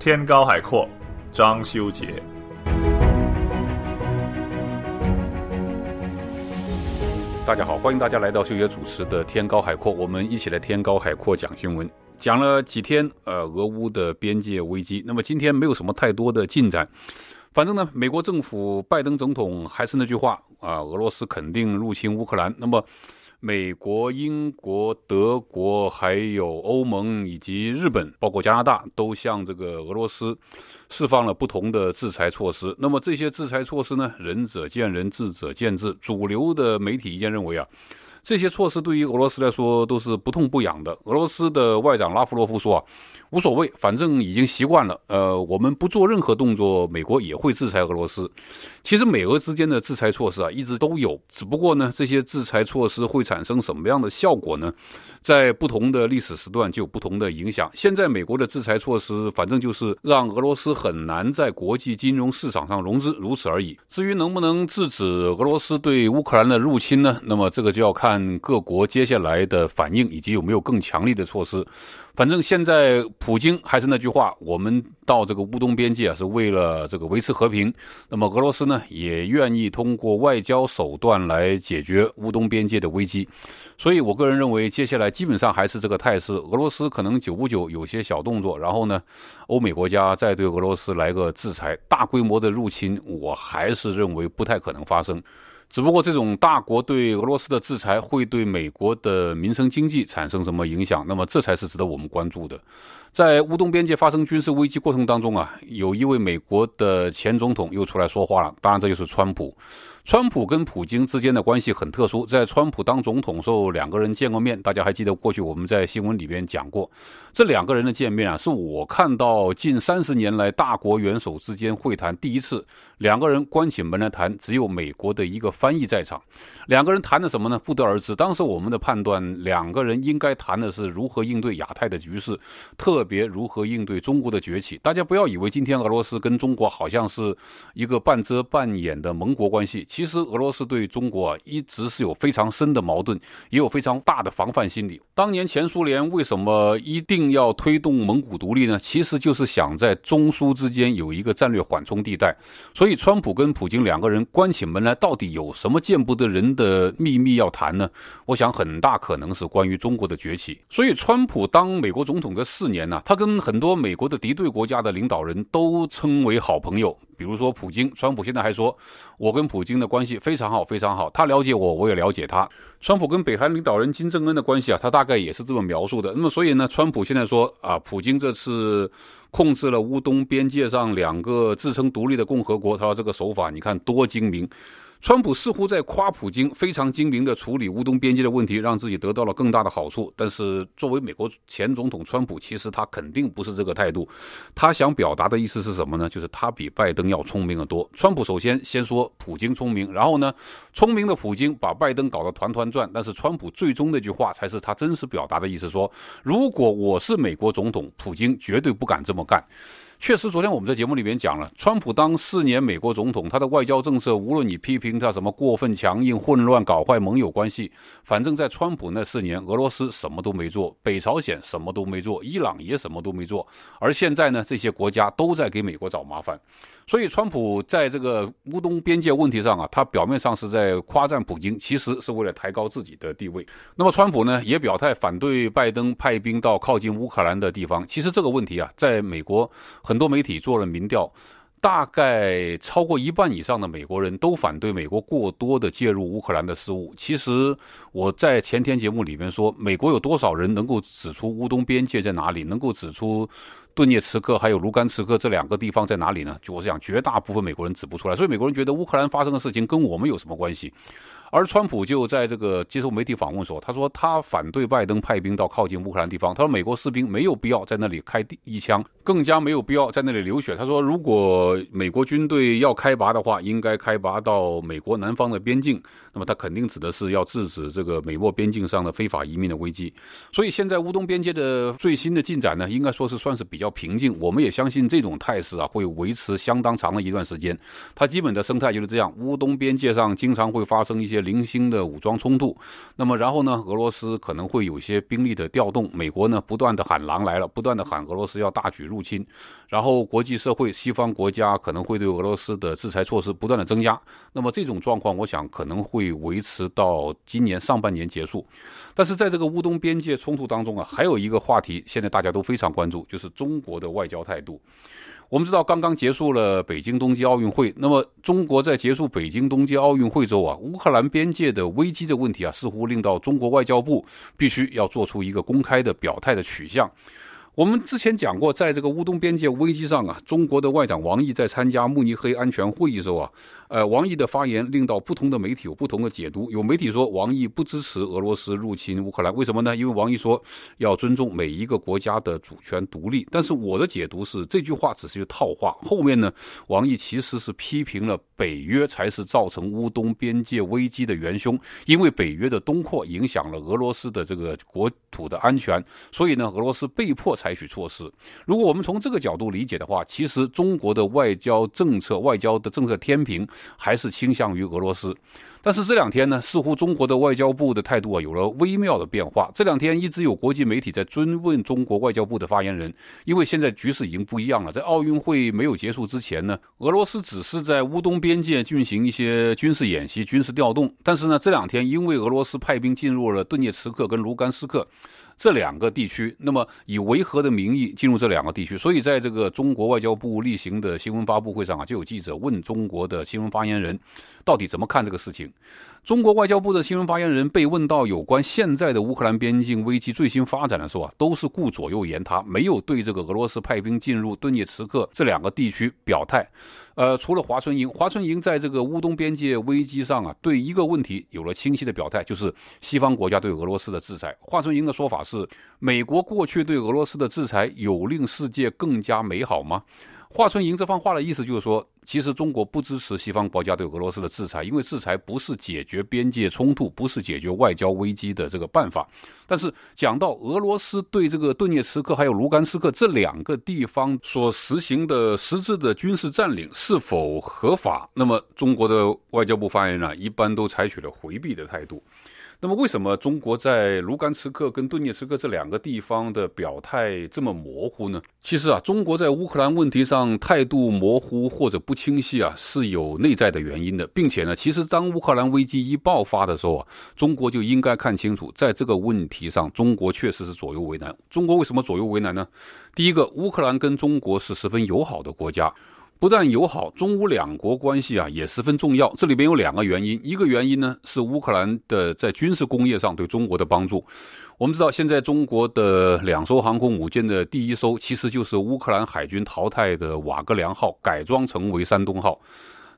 天高海阔，张修杰。大家好，欢迎大家来到修杰主持的《天高海阔》，我们一起来《天高海阔》讲新闻。讲了几天，呃，俄乌的边界危机，那么今天没有什么太多的进展。反正呢，美国政府拜登总统还是那句话啊，俄罗斯肯定入侵乌克兰。那么。美国、英国、德国，还有欧盟以及日本，包括加拿大，都向这个俄罗斯释放了不同的制裁措施。那么这些制裁措施呢？仁者见仁，智者见智。主流的媒体意见认为啊，这些措施对于俄罗斯来说都是不痛不痒的。俄罗斯的外长拉夫罗夫说啊。无所谓，反正已经习惯了。呃，我们不做任何动作，美国也会制裁俄罗斯。其实美俄之间的制裁措施啊，一直都有，只不过呢，这些制裁措施会产生什么样的效果呢？在不同的历史时段就有不同的影响。现在美国的制裁措施，反正就是让俄罗斯很难在国际金融市场上融资，如此而已。至于能不能制止俄罗斯对乌克兰的入侵呢？那么这个就要看各国接下来的反应，以及有没有更强力的措施。反正现在普京还是那句话，我们到这个乌东边界啊，是为了这个维持和平。那么俄罗斯呢，也愿意通过外交手段来解决乌东边界的危机。所以，我个人认为，接下来基本上还是这个态势。俄罗斯可能久不久有些小动作，然后呢，欧美国家再对俄罗斯来个制裁，大规模的入侵，我还是认为不太可能发生。只不过这种大国对俄罗斯的制裁会对美国的民生经济产生什么影响？那么这才是值得我们关注的。在乌东边界发生军事危机过程当中啊，有一位美国的前总统又出来说话了。当然，这就是川普。川普跟普京之间的关系很特殊，在川普当总统时候，两个人见过面。大家还记得过去我们在新闻里边讲过，这两个人的见面啊，是我看到近三十年来大国元首之间会谈第一次。两个人关起门来谈，只有美国的一个翻译在场。两个人谈的什么呢？不得而知。当时我们的判断，两个人应该谈的是如何应对亚太的局势，特别如何应对中国的崛起。大家不要以为今天俄罗斯跟中国好像是一个半遮半掩的盟国关系，其实俄罗斯对中国啊一直是有非常深的矛盾，也有非常大的防范心理。当年前苏联为什么一定要推动蒙古独立呢？其实就是想在中苏之间有一个战略缓冲地带，所以。所以，川普跟普京两个人关起门来，到底有什么见不得人的秘密要谈呢？我想，很大可能是关于中国的崛起。所以，川普当美国总统这四年呢，他跟很多美国的敌对国家的领导人都称为好朋友。比如说，普京，川普现在还说，我跟普京的关系非常好，非常好。他了解我，我也了解他。川普跟北韩领导人金正恩的关系啊，他大概也是这么描述的。那么，所以呢，川普现在说啊，普京这次。控制了乌东边界上两个自称独立的共和国，他说这个手法你看多精明。川普似乎在夸普京非常精明的处理乌东边界的问题，让自己得到了更大的好处。但是作为美国前总统，川普其实他肯定不是这个态度。他想表达的意思是什么呢？就是他比拜登要聪明得多。川普首先先说普京聪明，然后呢，聪明的普京把拜登搞得团团转。但是川普最终那句话才是他真实表达的意思：说如果我是美国总统，普京绝对不敢这么干。确实，昨天我们在节目里面讲了，川普当四年美国总统，他的外交政策，无论你批评他什么过分强硬、混乱、搞坏盟友关系，反正，在川普那四年，俄罗斯什么都没做，北朝鲜什么都没做，伊朗也什么都没做。而现在呢，这些国家都在给美国找麻烦。所以，川普在这个乌东边界问题上啊，他表面上是在夸赞普京，其实是为了抬高自己的地位。那么，川普呢也表态反对拜登派兵到靠近乌克兰的地方。其实这个问题啊，在美国很多媒体做了民调，大概超过一半以上的美国人都反对美国过多的介入乌克兰的事务。其实我在前天节目里面说，美国有多少人能够指出乌东边界在哪里？能够指出？顿涅茨克还有卢甘茨克这两个地方在哪里呢？就我讲，绝大部分美国人指不出来，所以美国人觉得乌克兰发生的事情跟我们有什么关系？而川普就在这个接受媒体访问说，他说他反对拜登派兵到靠近乌克兰地方，他说美国士兵没有必要在那里开第一枪。更加没有必要在那里流血。他说，如果美国军队要开拔的话，应该开拔到美国南方的边境。那么他肯定指的是要制止这个美墨边境上的非法移民的危机。所以现在乌东边界的最新的进展呢，应该说是算是比较平静。我们也相信这种态势啊会维持相当长的一段时间。它基本的生态就是这样。乌东边界上经常会发生一些零星的武装冲突。那么然后呢，俄罗斯可能会有些兵力的调动，美国呢不断的喊狼来了，不断的喊俄罗斯要大举入。入侵，然后国际社会、西方国家可能会对俄罗斯的制裁措施不断的增加。那么这种状况，我想可能会维持到今年上半年结束。但是在这个乌东边界冲突当中啊，还有一个话题，现在大家都非常关注，就是中国的外交态度。我们知道，刚刚结束了北京冬季奥运会，那么中国在结束北京冬季奥运会之后啊，乌克兰边界的危机的问题啊，似乎令到中国外交部必须要做出一个公开的表态的取向。我们之前讲过，在这个乌东边界危机上啊，中国的外长王毅在参加慕尼黑安全会议时候啊，呃，王毅的发言令到不同的媒体有不同的解读。有媒体说王毅不支持俄罗斯入侵乌克兰，为什么呢？因为王毅说要尊重每一个国家的主权独立。但是我的解读是，这句话只是个套话。后面呢，王毅其实是批评了。北约才是造成乌东边界危机的元凶，因为北约的东扩影响了俄罗斯的这个国土的安全，所以呢，俄罗斯被迫采取措施。如果我们从这个角度理解的话，其实中国的外交政策、外交的政策天平还是倾向于俄罗斯。但是这两天呢，似乎中国的外交部的态度啊有了微妙的变化。这两天一直有国际媒体在追问中国外交部的发言人，因为现在局势已经不一样了。在奥运会没有结束之前呢，俄罗斯只是在乌东边界进行一些军事演习、军事调动，但是呢，这两天因为俄罗斯派兵进入了顿涅茨克跟卢甘斯克。这两个地区，那么以维和的名义进入这两个地区，所以在这个中国外交部例行的新闻发布会上啊，就有记者问中国的新闻发言人，到底怎么看这个事情？中国外交部的新闻发言人被问到有关现在的乌克兰边境危机最新发展的时候啊，都是顾左右言他，没有对这个俄罗斯派兵进入顿涅茨克这两个地区表态。呃，除了华春莹，华春莹在这个乌东边界危机上啊，对一个问题有了清晰的表态，就是西方国家对俄罗斯的制裁。华春莹的说法是：美国过去对俄罗斯的制裁，有令世界更加美好吗？华春莹这番话的意思就是说，其实中国不支持西方国家对俄罗斯的制裁，因为制裁不是解决边界冲突、不是解决外交危机的这个办法。但是，讲到俄罗斯对这个顿涅茨克还有卢甘斯克这两个地方所实行的实质的军事占领是否合法，那么中国的外交部发言人呢，一般都采取了回避的态度。那么为什么中国在卢甘茨克跟顿涅茨克这两个地方的表态这么模糊呢？其实啊，中国在乌克兰问题上态度模糊或者不清晰啊，是有内在的原因的。并且呢，其实当乌克兰危机一爆发的时候啊，中国就应该看清楚，在这个问题上，中国确实是左右为难。中国为什么左右为难呢？第一个，乌克兰跟中国是十分友好的国家。不但友好，中乌两国关系啊也十分重要。这里边有两个原因，一个原因呢是乌克兰的在军事工业上对中国的帮助。我们知道，现在中国的两艘航空母舰的第一艘其实就是乌克兰海军淘汰的瓦格良号改装成为山东号。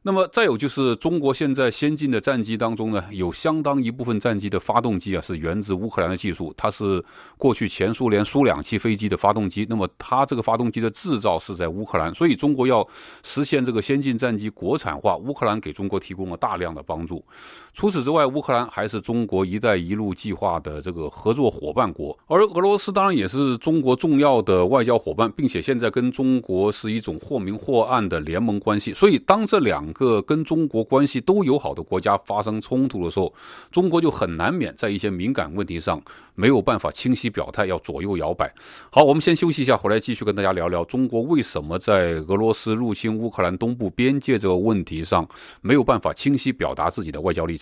那么，再有就是，中国现在先进的战机当中呢，有相当一部分战机的发动机啊，是源自乌克兰的技术。它是过去前苏联苏两栖飞机的发动机，那么它这个发动机的制造是在乌克兰，所以中国要实现这个先进战机国产化，乌克兰给中国提供了大量的帮助。除此之外，乌克兰还是中国“一带一路”计划的这个合作伙伴国，而俄罗斯当然也是中国重要的外交伙伴，并且现在跟中国是一种或明或暗的联盟关系。所以，当这两个跟中国关系都友好的国家发生冲突的时候，中国就很难免在一些敏感问题上没有办法清晰表态，要左右摇摆。好，我们先休息一下，回来继续跟大家聊聊中国为什么在俄罗斯入侵乌克兰东部边界这个问题上没有办法清晰表达自己的外交立场。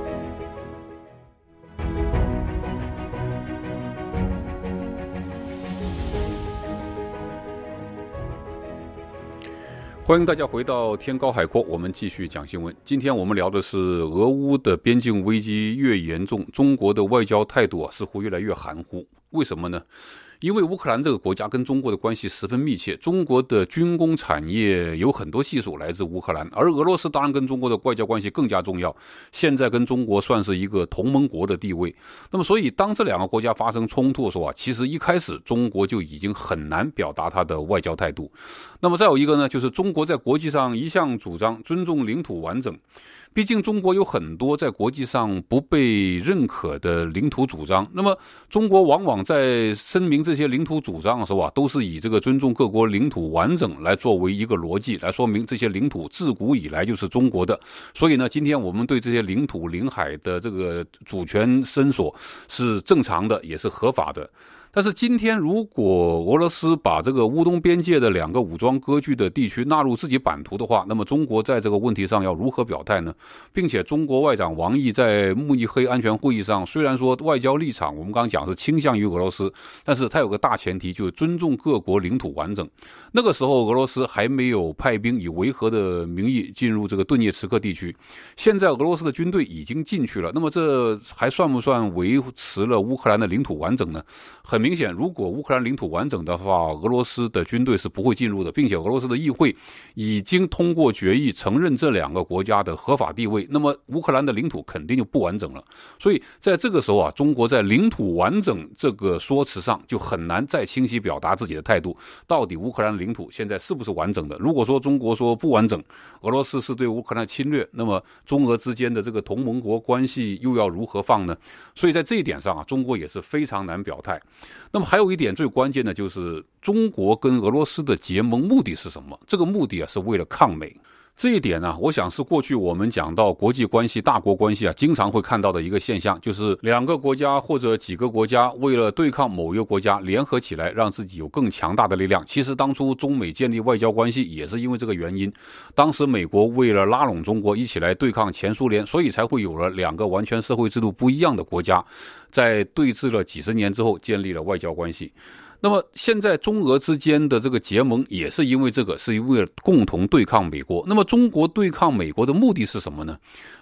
欢迎大家回到天高海阔，我们继续讲新闻。今天我们聊的是俄乌的边境危机越严重，中国的外交态度啊似乎越来越含糊，为什么呢？因为乌克兰这个国家跟中国的关系十分密切，中国的军工产业有很多技术来自乌克兰，而俄罗斯当然跟中国的外交关系更加重要，现在跟中国算是一个同盟国的地位。那么，所以当这两个国家发生冲突的时候啊，其实一开始中国就已经很难表达它的外交态度。那么，再有一个呢，就是中国在国际上一向主张尊重领土完整，毕竟中国有很多在国际上不被认可的领土主张。那么，中国往往在声明这。这些领土主张的时候啊，都是以这个尊重各国领土完整来作为一个逻辑，来说明这些领土自古以来就是中国的。所以呢，今天我们对这些领土领海的这个主权伸索是正常的，也是合法的。但是今天，如果俄罗斯把这个乌东边界的两个武装割据的地区纳入自己版图的话，那么中国在这个问题上要如何表态呢？并且，中国外长王毅在慕尼黑安全会议上，虽然说外交立场我们刚刚讲是倾向于俄罗斯，但是他有个大前提就是尊重各国领土完整。那个时候，俄罗斯还没有派兵以维和的名义进入这个顿涅茨克地区，现在俄罗斯的军队已经进去了，那么这还算不算维持了乌克兰的领土完整呢？很。明显，如果乌克兰领土完整的话，俄罗斯的军队是不会进入的，并且俄罗斯的议会已经通过决议承认这两个国家的合法地位。那么乌克兰的领土肯定就不完整了。所以在这个时候啊，中国在领土完整这个说辞上就很难再清晰表达自己的态度。到底乌克兰领土现在是不是完整的？如果说中国说不完整，俄罗斯是对乌克兰侵略，那么中俄之间的这个同盟国关系又要如何放呢？所以在这一点上啊，中国也是非常难表态。那么还有一点最关键的就是，中国跟俄罗斯的结盟目的是什么？这个目的啊，是为了抗美。这一点呢，我想是过去我们讲到国际关系、大国关系啊，经常会看到的一个现象，就是两个国家或者几个国家为了对抗某一个国家，联合起来让自己有更强大的力量。其实当初中美建立外交关系也是因为这个原因，当时美国为了拉拢中国一起来对抗前苏联，所以才会有了两个完全社会制度不一样的国家，在对峙了几十年之后建立了外交关系。那么现在中俄之间的这个结盟也是因为这个，是因为共同对抗美国。那么中国对抗美国的目的是什么呢？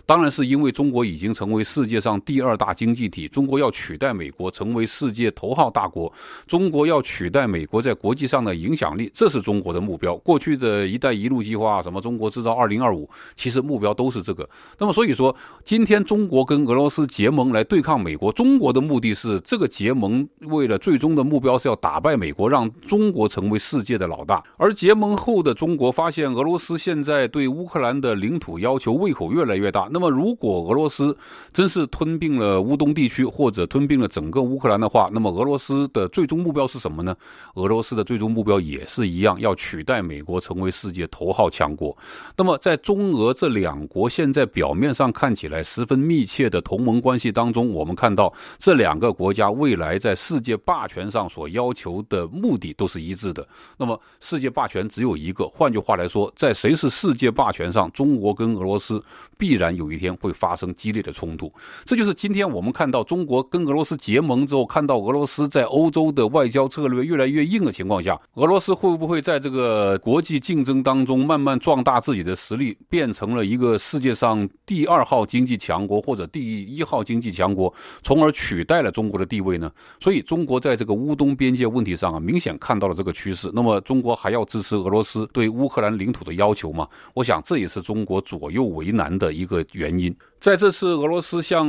当然是因为中国已经成为世界上第二大经济体，中国要取代美国成为世界头号大国，中国要取代美国在国际上的影响力，这是中国的目标。过去的一带一路计划，什么中国制造二零二五，其实目标都是这个。那么所以说，今天中国跟俄罗斯结盟来对抗美国，中国的目的是这个结盟，为了最终的目标是要打败美国，让中国成为世界的老大。而结盟后的中国发现，俄罗斯现在对乌克兰的领土要求胃口越来越大，那。那么，如果俄罗斯真是吞并了乌东地区，或者吞并了整个乌克兰的话，那么俄罗斯的最终目标是什么呢？俄罗斯的最终目标也是一样，要取代美国成为世界头号强国。那么，在中俄这两国现在表面上看起来十分密切的同盟关系当中，我们看到这两个国家未来在世界霸权上所要求的目的都是一致的。那么，世界霸权只有一个。换句话来说，在谁是世界霸权上，中国跟俄罗斯必然有。有一天会发生激烈的冲突，这就是今天我们看到中国跟俄罗斯结盟之后，看到俄罗斯在欧洲的外交策略越来越硬的情况下，俄罗斯会不会在这个国际竞争当中慢慢壮大自己的实力，变成了一个世界上第二号经济强国或者第一号经济强国，从而取代了中国的地位呢？所以中国在这个乌东边界问题上啊，明显看到了这个趋势。那么中国还要支持俄罗斯对乌克兰领土的要求吗？我想这也是中国左右为难的一个。原因，在这次俄罗斯向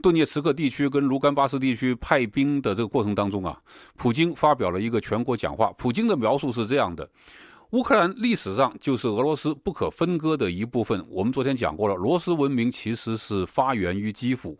顿涅茨克地区跟卢甘巴斯地区派兵的这个过程当中啊，普京发表了一个全国讲话。普京的描述是这样的：乌克兰历史上就是俄罗斯不可分割的一部分。我们昨天讲过了，罗斯文明其实是发源于基辅。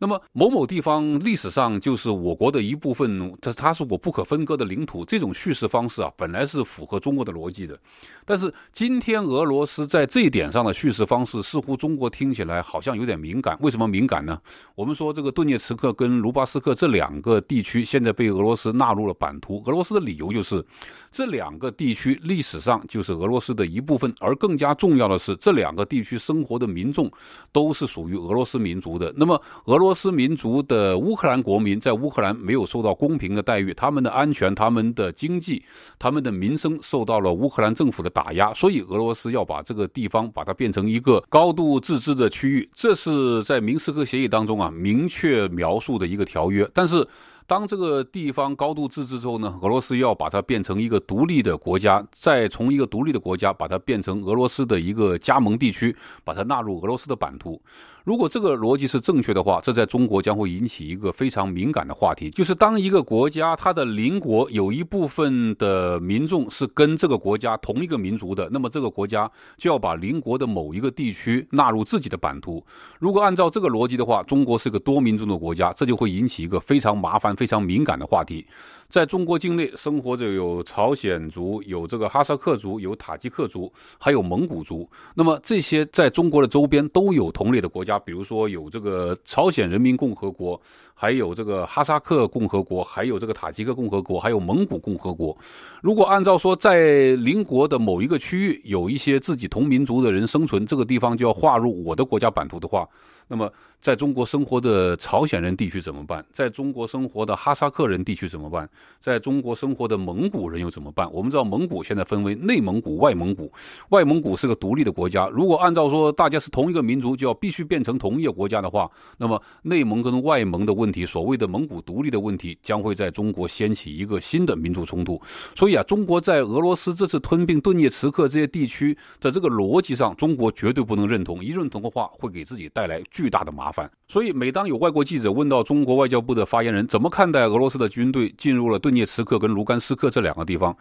那么某某地方历史上就是我国的一部分，这它是我不可分割的领土。这种叙事方式啊，本来是符合中国的逻辑的。但是今天俄罗斯在这一点上的叙事方式，似乎中国听起来好像有点敏感。为什么敏感呢？我们说这个顿涅茨克跟卢巴斯克这两个地区现在被俄罗斯纳入了版图，俄罗斯的理由就是这两个地区历史上就是俄罗斯的一部分，而更加重要的是这两个地区生活的民众都是属于俄罗斯民族的。那么俄罗俄罗斯民族的乌克兰国民在乌克兰没有受到公平的待遇，他们的安全、他们的经济、他们的民生受到了乌克兰政府的打压，所以俄罗斯要把这个地方把它变成一个高度自治的区域，这是在明斯克协议当中啊明确描述的一个条约。但是，当这个地方高度自治之后呢，俄罗斯要把它变成一个独立的国家，再从一个独立的国家把它变成俄罗斯的一个加盟地区，把它纳入俄罗斯的版图。如果这个逻辑是正确的话，这在中国将会引起一个非常敏感的话题，就是当一个国家它的邻国有一部分的民众是跟这个国家同一个民族的，那么这个国家就要把邻国的某一个地区纳入自己的版图。如果按照这个逻辑的话，中国是个多民族的国家，这就会引起一个非常麻烦、非常敏感的话题。在中国境内生活着有朝鲜族、有这个哈萨克族、有塔吉克族，还有蒙古族。那么这些在中国的周边都有同类的国家，比如说有这个朝鲜人民共和国，还有这个哈萨克共和国，还有这个塔吉克共和国，还有蒙古共和国。如果按照说在邻国的某一个区域有一些自己同民族的人生存，这个地方就要划入我的国家版图的话。那么，在中国生活的朝鲜人地区怎么办？在中国生活的哈萨克人地区怎么办？在中国生活的蒙古人又怎么办？我们知道，蒙古现在分为内蒙古、外蒙古，外蒙古是个独立的国家。如果按照说大家是同一个民族，就要必须变成同一个国家的话，那么内蒙跟外蒙的问题，所谓的蒙古独立的问题，将会在中国掀起一个新的民族冲突。所以啊，中国在俄罗斯这次吞并顿涅茨克这些地区，在这个逻辑上，中国绝对不能认同，一认同的话，会给自己带来。巨大的麻烦，所以每当有外国记者问到中国外交部的发言人怎么看待俄罗斯的军队进入了顿涅茨克跟卢甘斯克这两个地方，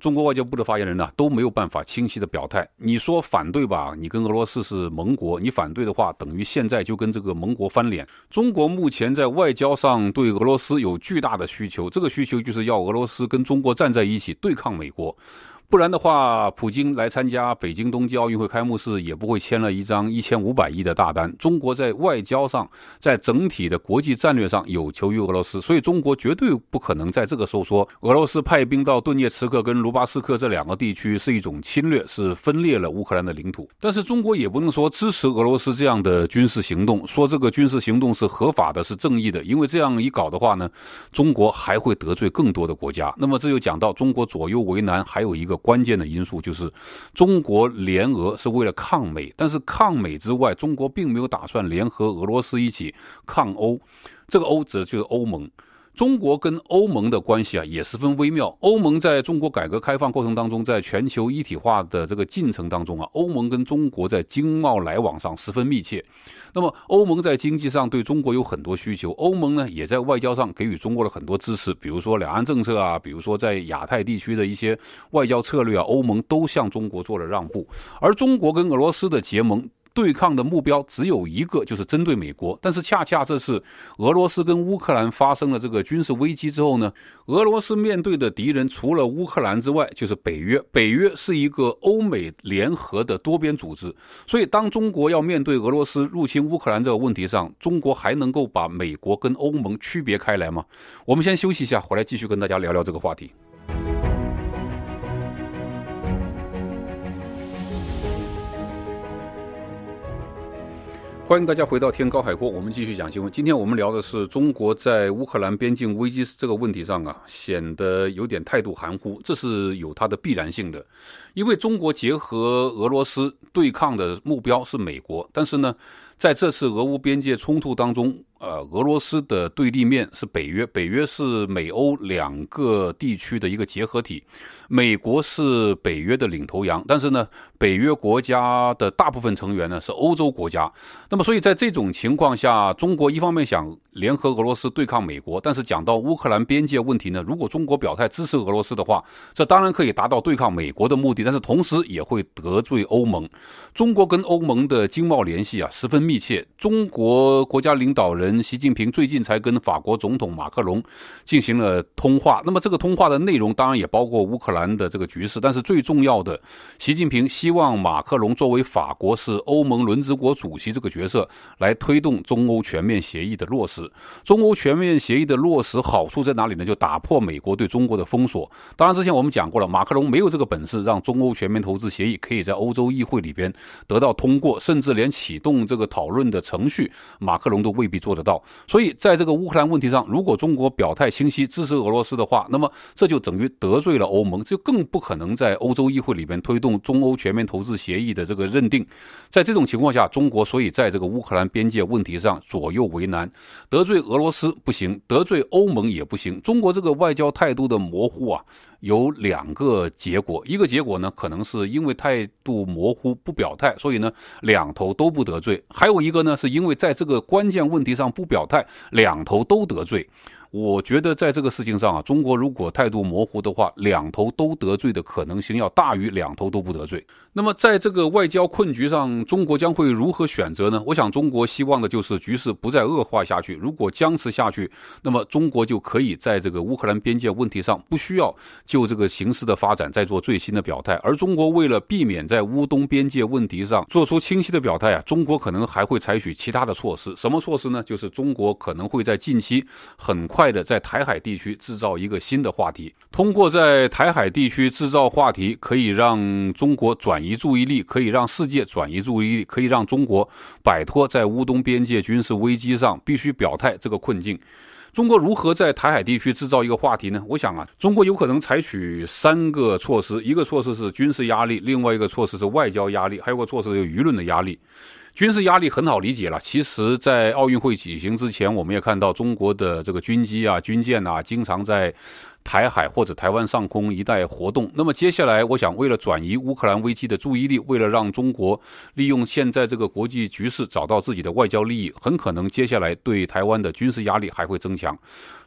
中国外交部的发言人呢都没有办法清晰的表态。你说反对吧，你跟俄罗斯是盟国，你反对的话等于现在就跟这个盟国翻脸。中国目前在外交上对俄罗斯有巨大的需求，这个需求就是要俄罗斯跟中国站在一起对抗美国。不然的话，普京来参加北京冬季奥运会开幕式也不会签了一张一千五百亿的大单。中国在外交上，在整体的国际战略上有求于俄罗斯，所以中国绝对不可能在这个时候说俄罗斯派兵到顿涅茨克跟卢巴斯克这两个地区是一种侵略，是分裂了乌克兰的领土。但是中国也不能说支持俄罗斯这样的军事行动，说这个军事行动是合法的、是正义的，因为这样一搞的话呢，中国还会得罪更多的国家。那么这就讲到中国左右为难，还有一个。关键的因素就是，中国联俄是为了抗美，但是抗美之外，中国并没有打算联合俄罗斯一起抗欧，这个欧指的就是欧盟。中国跟欧盟的关系啊也十分微妙。欧盟在中国改革开放过程当中，在全球一体化的这个进程当中啊，欧盟跟中国在经贸来往上十分密切。那么欧盟在经济上对中国有很多需求，欧盟呢也在外交上给予中国了很多支持，比如说两岸政策啊，比如说在亚太地区的一些外交策略啊，欧盟都向中国做了让步。而中国跟俄罗斯的结盟。对抗的目标只有一个，就是针对美国。但是恰恰这次俄罗斯跟乌克兰发生了这个军事危机之后呢，俄罗斯面对的敌人除了乌克兰之外，就是北约。北约是一个欧美联合的多边组织。所以当中国要面对俄罗斯入侵乌克兰这个问题上，中国还能够把美国跟欧盟区别开来吗？我们先休息一下，回来继续跟大家聊聊这个话题。欢迎大家回到天高海阔，我们继续讲新闻。今天我们聊的是中国在乌克兰边境危机这个问题上啊，显得有点态度含糊。这是有它的必然性的，因为中国结合俄罗斯对抗的目标是美国。但是呢，在这次俄乌边界冲突当中，呃，俄罗斯的对立面是北约，北约是美欧两个地区的一个结合体，美国是北约的领头羊。但是呢。北约国家的大部分成员呢是欧洲国家，那么所以在这种情况下，中国一方面想联合俄罗斯对抗美国，但是讲到乌克兰边界问题呢，如果中国表态支持俄罗斯的话，这当然可以达到对抗美国的目的，但是同时也会得罪欧盟。中国跟欧盟的经贸联系啊十分密切，中国国家领导人习近平最近才跟法国总统马克龙进行了通话，那么这个通话的内容当然也包括乌克兰的这个局势，但是最重要的，习近平希。希望马克龙作为法国是欧盟轮值国主席这个角色来推动中欧全面协议的落实。中欧全面协议的落实好处在哪里呢？就打破美国对中国的封锁。当然，之前我们讲过了，马克龙没有这个本事，让中欧全面投资协议可以在欧洲议会里边得到通过，甚至连启动这个讨论的程序，马克龙都未必做得到。所以，在这个乌克兰问题上，如果中国表态清晰支持俄罗斯的话，那么这就等于得罪了欧盟，就更不可能在欧洲议会里边推动中欧全面。投资协议的这个认定，在这种情况下，中国所以在这个乌克兰边界问题上左右为难，得罪俄罗斯不行，得罪欧盟也不行。中国这个外交态度的模糊啊，有两个结果：一个结果呢，可能是因为态度模糊不表态，所以呢两头都不得罪；还有一个呢，是因为在这个关键问题上不表态，两头都得罪。我觉得在这个事情上啊，中国如果态度模糊的话，两头都得罪的可能性要大于两头都不得罪。那么在这个外交困局上，中国将会如何选择呢？我想，中国希望的就是局势不再恶化下去。如果僵持下去，那么中国就可以在这个乌克兰边界问题上不需要就这个形势的发展再做最新的表态。而中国为了避免在乌东边界问题上做出清晰的表态啊，中国可能还会采取其他的措施。什么措施呢？就是中国可能会在近期很快。快的，在台海地区制造一个新的话题。通过在台海地区制造话题，可以让中国转移注意力，可以让世界转移注意力，可以让中国摆脱在乌东边界军事危机上必须表态这个困境。中国如何在台海地区制造一个话题呢？我想啊，中国有可能采取三个措施：一个措施是军事压力，另外一个措施是外交压力，还有个措施是舆论的压力。军事压力很好理解了。其实，在奥运会举行之前，我们也看到中国的这个军机啊、军舰啊，经常在。台海或者台湾上空一带活动，那么接下来，我想为了转移乌克兰危机的注意力，为了让中国利用现在这个国际局势找到自己的外交利益，很可能接下来对台湾的军事压力还会增强。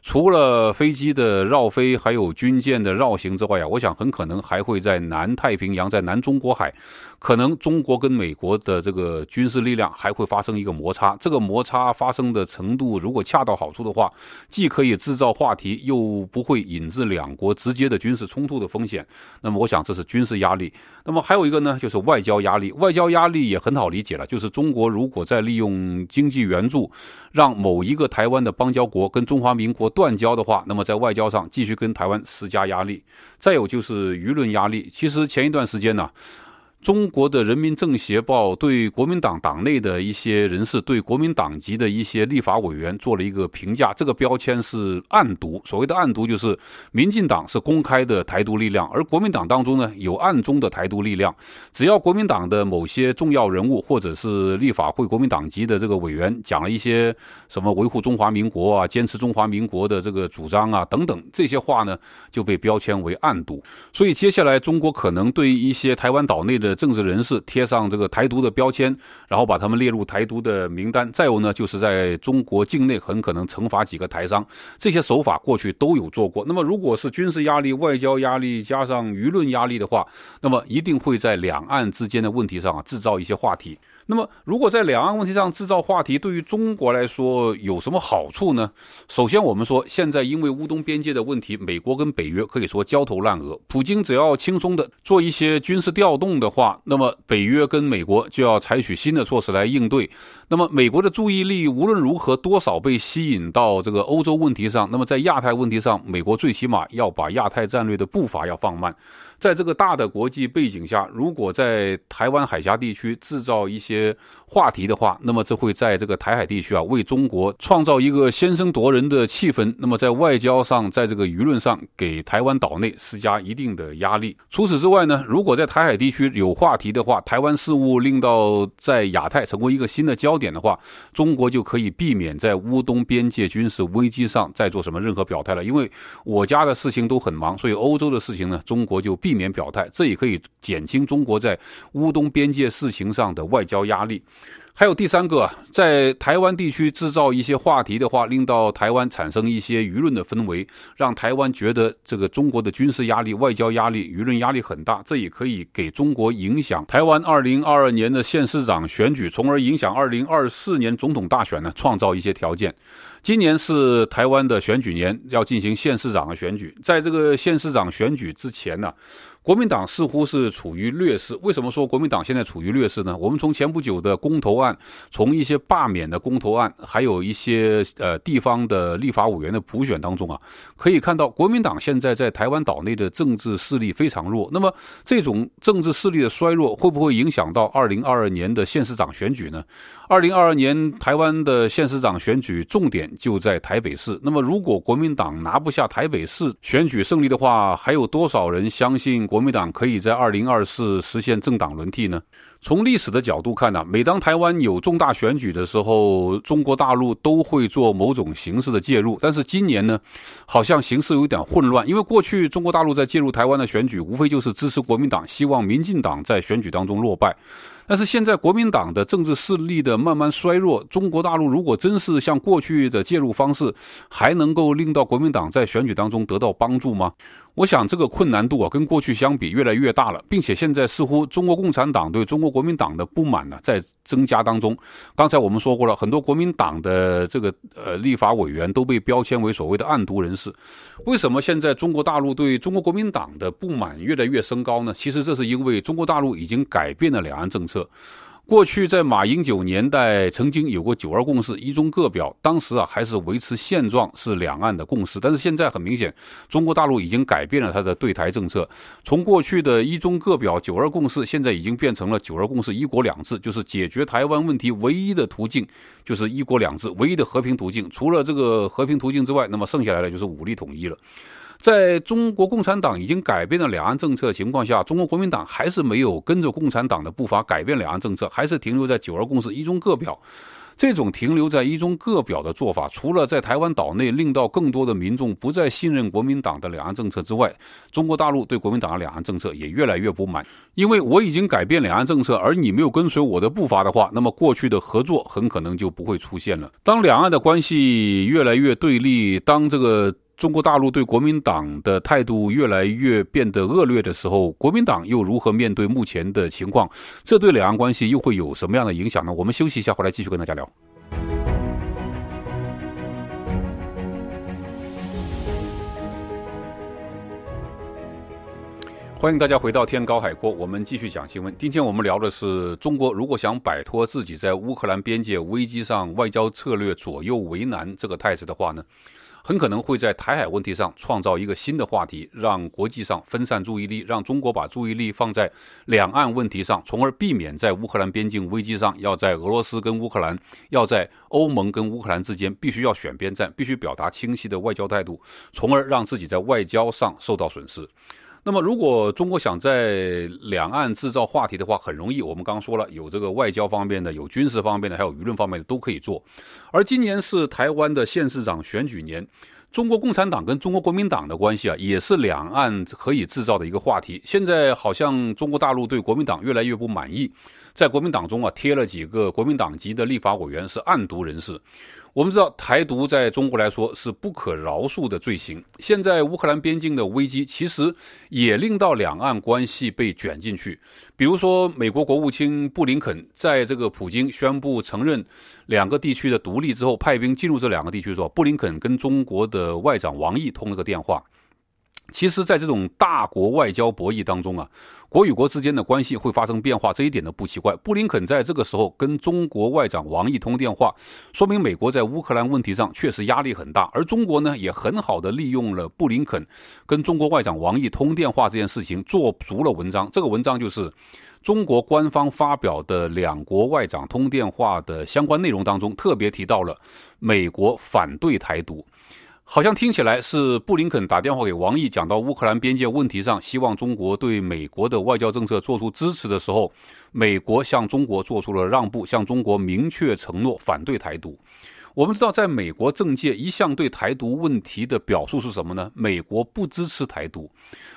除了飞机的绕飞，还有军舰的绕行之外呀，我想很可能还会在南太平洋、在南中国海，可能中国跟美国的这个军事力量还会发生一个摩擦。这个摩擦发生的程度，如果恰到好处的话，既可以制造话题，又不会引。导致两国直接的军事冲突的风险，那么我想这是军事压力。那么还有一个呢，就是外交压力。外交压力也很好理解了，就是中国如果在利用经济援助让某一个台湾的邦交国跟中华民国断交的话，那么在外交上继续跟台湾施加压力。再有就是舆论压力。其实前一段时间呢。中国的《人民政协报》对国民党党内的一些人士、对国民党籍的一些立法委员做了一个评价，这个标签是“暗读，所谓的“暗读就是民进党是公开的台独力量，而国民党当中呢有暗中的台独力量。只要国民党的某些重要人物或者是立法会国民党籍的这个委员讲了一些什么维护中华民国啊、坚持中华民国的这个主张啊等等这些话呢，就被标签为“暗读。所以，接下来中国可能对一些台湾岛内的。政治人士贴上这个台独的标签，然后把他们列入台独的名单。再有呢，就是在中国境内很可能惩罚几个台商。这些手法过去都有做过。那么，如果是军事压力、外交压力加上舆论压力的话，那么一定会在两岸之间的问题上制造一些话题。那么，如果在两岸问题上制造话题，对于中国来说有什么好处呢？首先，我们说，现在因为乌东边界的问题，美国跟北约可以说焦头烂额。普京只要轻松的做一些军事调动的话，那么北约跟美国就要采取新的措施来应对。那么，美国的注意力无论如何多少被吸引到这个欧洲问题上，那么在亚太问题上，美国最起码要把亚太战略的步伐要放慢。在这个大的国际背景下，如果在台湾海峡地区制造一些话题的话，那么这会在这个台海地区啊，为中国创造一个先声夺人的气氛。那么在外交上，在这个舆论上，给台湾岛内施加一定的压力。除此之外呢，如果在台海地区有话题的话，台湾事务令到在亚太成为一个新的焦点的话，中国就可以避免在乌东边界军事危机上再做什么任何表态了。因为我家的事情都很忙，所以欧洲的事情呢，中国就。避免表态，这也可以减轻中国在乌东边界事情上的外交压力。还有第三个，在台湾地区制造一些话题的话，令到台湾产生一些舆论的氛围，让台湾觉得这个中国的军事压力、外交压力、舆论压力很大，这也可以给中国影响台湾二零二二年的县市长选举，从而影响二零二四年总统大选呢，创造一些条件。今年是台湾的选举年，要进行县市长的选举，在这个县市长选举之前呢。国民党似乎是处于劣势。为什么说国民党现在处于劣势呢？我们从前不久的公投案，从一些罢免的公投案，还有一些呃地方的立法委员的普选当中啊，可以看到国民党现在在台湾岛内的政治势力非常弱。那么这种政治势力的衰弱，会不会影响到二零二二年的县市长选举呢？二零二二年台湾的县市长选举重点就在台北市。那么如果国民党拿不下台北市选举胜利的话，还有多少人相信国？国民党可以在二零二四实现政党轮替呢？从历史的角度看呢，每当台湾有重大选举的时候，中国大陆都会做某种形式的介入。但是今年呢，好像形势有点混乱，因为过去中国大陆在介入台湾的选举，无非就是支持国民党，希望民进党在选举当中落败。但是现在国民党的政治势力的慢慢衰弱，中国大陆如果真是像过去的介入方式，还能够令到国民党在选举当中得到帮助吗？我想这个困难度啊，跟过去相比越来越大了，并且现在似乎中国共产党对中国国民党的不满呢在增加当中。刚才我们说过了，很多国民党的这个呃立法委员都被标签为所谓的暗独人士。为什么现在中国大陆对中国国民党的不满越来越升高呢？其实这是因为中国大陆已经改变了两岸政策。过去在马英九年代曾经有过九二共识一中各表，当时啊还是维持现状是两岸的共识。但是现在很明显，中国大陆已经改变了它的对台政策，从过去的一中各表九二共识，现在已经变成了九二共识一国两制，就是解决台湾问题唯一的途径就是一国两制唯一的和平途径。除了这个和平途径之外，那么剩下来的就是武力统一了。在中国共产党已经改变了两岸政策的情况下，中国国民党还是没有跟着共产党的步伐改变两岸政策，还是停留在“九二共识”“一中各表”。这种停留在“一中各表”的做法，除了在台湾岛内令到更多的民众不再信任国民党的两岸政策之外，中国大陆对国民党的两岸政策也越来越不满。因为我已经改变两岸政策，而你没有跟随我的步伐的话，那么过去的合作很可能就不会出现了。当两岸的关系越来越对立，当这个……中国大陆对国民党的态度越来越变得恶劣的时候，国民党又如何面对目前的情况？这对两岸关系又会有什么样的影响呢？我们休息一下，回来继续跟大家聊。欢迎大家回到天高海阔，我们继续讲新闻。今天我们聊的是，中国如果想摆脱自己在乌克兰边界危机上外交策略左右为难这个态势的话呢？很可能会在台海问题上创造一个新的话题，让国际上分散注意力，让中国把注意力放在两岸问题上，从而避免在乌克兰边境危机上，要在俄罗斯跟乌克兰，要在欧盟跟乌克兰之间，必须要选边站，必须表达清晰的外交态度，从而让自己在外交上受到损失。那么，如果中国想在两岸制造话题的话，很容易。我们刚刚说了，有这个外交方面的，有军事方面的，还有舆论方面的，都可以做。而今年是台湾的县市长选举年，中国共产党跟中国国民党的关系啊，也是两岸可以制造的一个话题。现在好像中国大陆对国民党越来越不满意，在国民党中啊，贴了几个国民党籍的立法委员是案读人士。我们知道，台独在中国来说是不可饶恕的罪行。现在乌克兰边境的危机，其实也令到两岸关系被卷进去。比如说，美国国务卿布林肯在这个普京宣布承认两个地区的独立之后，派兵进入这两个地区，的时候，布林肯跟中国的外长王毅通了个电话。其实，在这种大国外交博弈当中啊，国与国之间的关系会发生变化，这一点都不奇怪。布林肯在这个时候跟中国外长王毅通电话，说明美国在乌克兰问题上确实压力很大，而中国呢，也很好的利用了布林肯跟中国外长王毅通电话这件事情，做足了文章。这个文章就是中国官方发表的两国外长通电话的相关内容当中，特别提到了美国反对台独。好像听起来是布林肯打电话给王毅，讲到乌克兰边界问题上，希望中国对美国的外交政策做出支持的时候，美国向中国做出了让步，向中国明确承诺反对台独。我们知道，在美国政界一向对台独问题的表述是什么呢？美国不支持台独。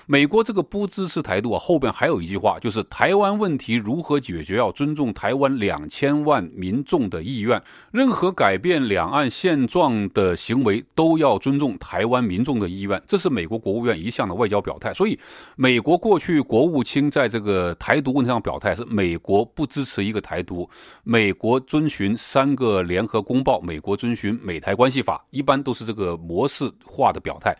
美国这个不支持台独啊，后边还有一句话，就是台湾问题如何解决，要尊重台湾两千万民众的意愿，任何改变两岸现状的行为都要尊重台湾民众的意愿。这是美国国务院一向的外交表态。所以，美国过去国务卿在这个台独问题上表态是：美国不支持一个台独，美国遵循三个联合公报，美国。国遵循美台关系法，一般都是这个模式化的表态。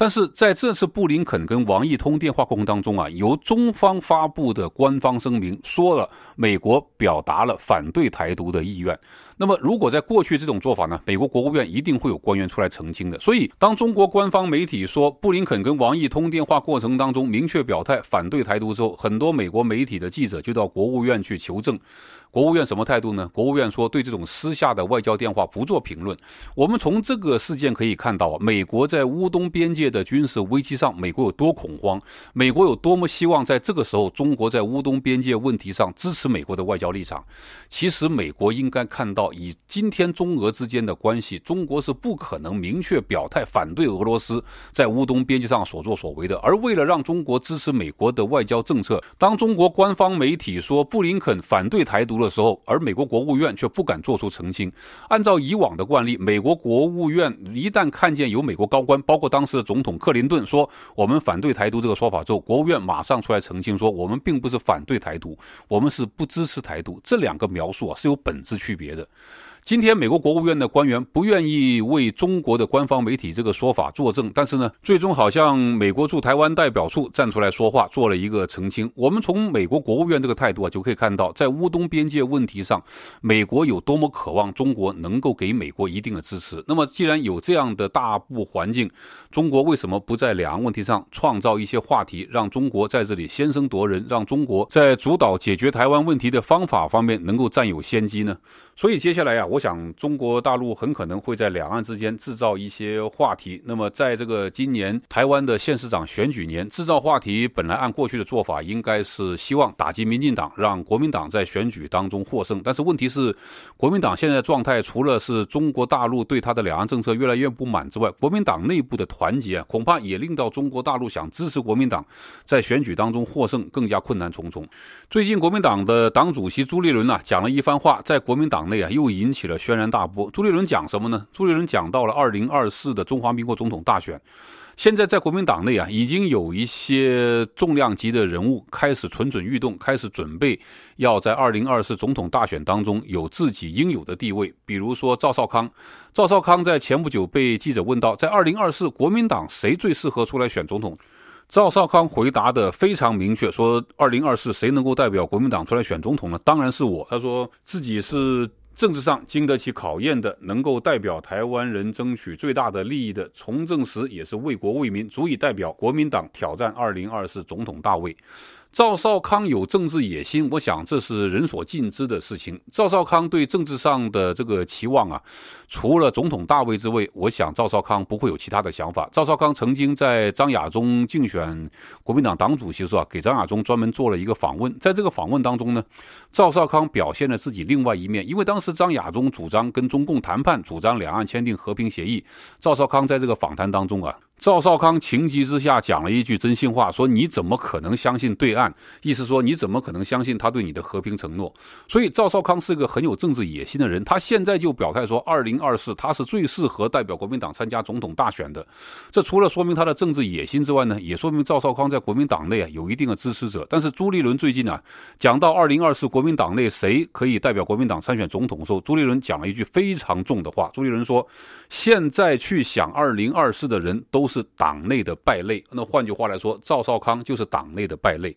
但是在这次布林肯跟王毅通电话过程当中啊，由中方发布的官方声明说了，美国表达了反对台独的意愿。那么如果在过去这种做法呢，美国国务院一定会有官员出来澄清的。所以当中国官方媒体说布林肯跟王毅通电话过程当中明确表态反对台独之后，很多美国媒体的记者就到国务院去求证。国务院什么态度呢？国务院说对这种私下的外交电话不做评论。我们从这个事件可以看到，美国在乌东边界的军事危机上，美国有多恐慌，美国有多么希望在这个时候中国在乌东边界问题上支持美国的外交立场。其实，美国应该看到，以今天中俄之间的关系，中国是不可能明确表态反对俄罗斯在乌东边界上所作所为的。而为了让中国支持美国的外交政策，当中国官方媒体说布林肯反对台独，的时候，而美国国务院却不敢做出澄清。按照以往的惯例，美国国务院一旦看见有美国高官，包括当时的总统克林顿说“我们反对台独”这个说法之后，国务院马上出来澄清说：“我们并不是反对台独，我们是不支持台独。”这两个描述啊是有本质区别的。今天，美国国务院的官员不愿意为中国的官方媒体这个说法作证，但是呢，最终好像美国驻台湾代表处站出来说话，做了一个澄清。我们从美国国务院这个态度啊，就可以看到，在乌东边界问题上，美国有多么渴望中国能够给美国一定的支持。那么，既然有这样的大部环境，中国为什么不在两岸问题上创造一些话题，让中国在这里先声夺人，让中国在主导解决台湾问题的方法方面能够占有先机呢？所以接下来呀，我想中国大陆很可能会在两岸之间制造一些话题。那么，在这个今年台湾的县市长选举年，制造话题本来按过去的做法，应该是希望打击民进党，让国民党在选举当中获胜。但是问题是，国民党现在状态除了是中国大陆对他的两岸政策越来越不满之外，国民党内部的团结啊，恐怕也令到中国大陆想支持国民党在选举当中获胜更加困难重重。最近，国民党的党主席朱立伦呢讲了一番话，在国民党。内啊，又引起了轩然大波。朱立伦讲什么呢？朱立伦讲到了二零二四的中华民国总统大选。现在在国民党内啊，已经有一些重量级的人物开始蠢蠢欲动，开始准备要在二零二四总统大选当中有自己应有的地位。比如说赵少康，赵少康在前不久被记者问到，在二零二四国民党谁最适合出来选总统？赵少康回答的非常明确，说二零二四谁能够代表国民党出来选总统呢？当然是我。他说自己是。政治上经得起考验的，能够代表台湾人争取最大的利益的，从政时也是为国为民，足以代表国民党挑战二零二四总统大位。赵少康有政治野心，我想这是人所尽知的事情。赵少康对政治上的这个期望啊。除了总统大位之位，我想赵少康不会有其他的想法。赵少康曾经在张亚中竞选国民党党主席时候啊，给张亚中专门做了一个访问。在这个访问当中呢，赵少康表现了自己另外一面。因为当时张亚中主张跟中共谈判，主张两岸签订和平协议。赵少康在这个访谈当中啊，赵少康情急之下讲了一句真心话，说你怎么可能相信对岸？意思说你怎么可能相信他对你的和平承诺？所以赵少康是一个很有政治野心的人。他现在就表态说，二零。二是他是最适合代表国民党参加总统大选的，这除了说明他的政治野心之外呢，也说明赵少康在国民党内啊有一定的支持者。但是朱立伦最近啊讲到二零二四国民党内谁可以代表国民党参选总统的时候，朱立伦讲了一句非常重的话。朱立伦说，现在去想二零二四的人都是党内的败类。那换句话来说，赵少康就是党内的败类。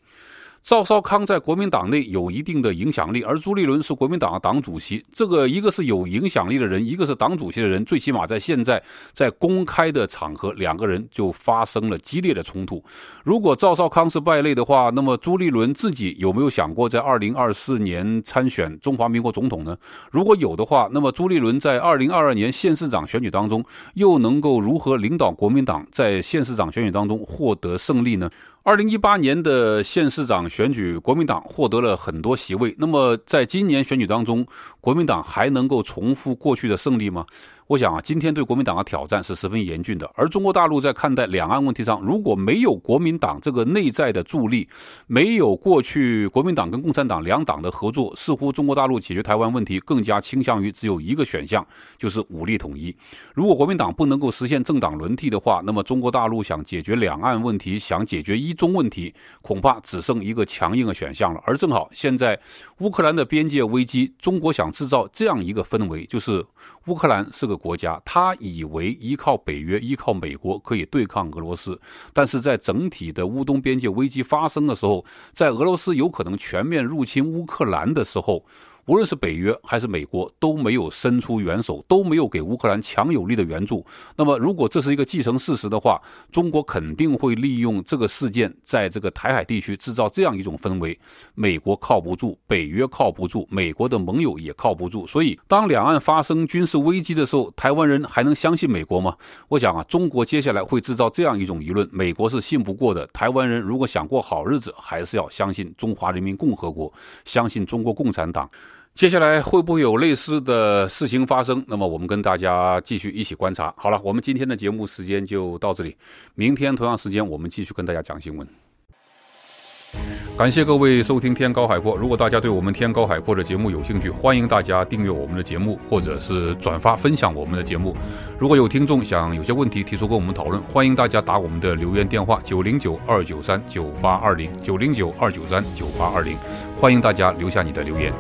赵少康在国民党内有一定的影响力，而朱立伦是国民党的党主席。这个一个是有影响力的人，一个是党主席的人，最起码在现在在公开的场合，两个人就发生了激烈的冲突。如果赵少康是败类的话，那么朱立伦自己有没有想过在二零二四年参选中华民国总统呢？如果有的话，那么朱立伦在二零二二年县市长选举当中又能够如何领导国民党在县市长选举当中获得胜利呢？二零一八年的县市长。选举，国民党获得了很多席位。那么，在今年选举当中，国民党还能够重复过去的胜利吗？我想啊，今天对国民党的挑战是十分严峻的。而中国大陆在看待两岸问题上，如果没有国民党这个内在的助力，没有过去国民党跟共产党两党的合作，似乎中国大陆解决台湾问题更加倾向于只有一个选项，就是武力统一。如果国民党不能够实现政党轮替的话，那么中国大陆想解决两岸问题、想解决一中问题，恐怕只剩一个强硬的选项了。而正好现在乌克兰的边界危机，中国想制造这样一个氛围，就是乌克兰是个。国家，他以为依靠北约、依靠美国可以对抗俄罗斯，但是在整体的乌东边界危机发生的时候，在俄罗斯有可能全面入侵乌克兰的时候。无论是北约还是美国都没有伸出援手，都没有给乌克兰强有力的援助。那么，如果这是一个既成事实的话，中国肯定会利用这个事件，在这个台海地区制造这样一种氛围：美国靠不住，北约靠不住，美国的盟友也靠不住。所以，当两岸发生军事危机的时候，台湾人还能相信美国吗？我想啊，中国接下来会制造这样一种舆论：美国是信不过的，台湾人如果想过好日子，还是要相信中华人民共和国，相信中国共产党。接下来会不会有类似的事情发生？那么我们跟大家继续一起观察。好了，我们今天的节目时间就到这里，明天同样时间我们继续跟大家讲新闻。感谢各位收听《天高海阔》。如果大家对我们《天高海阔》的节目有兴趣，欢迎大家订阅我们的节目，或者是转发分享我们的节目。如果有听众想有些问题提出跟我们讨论，欢迎大家打我们的留言电话：九零九二九三九八二零九零九二九三九八二零。欢迎大家留下你的留言。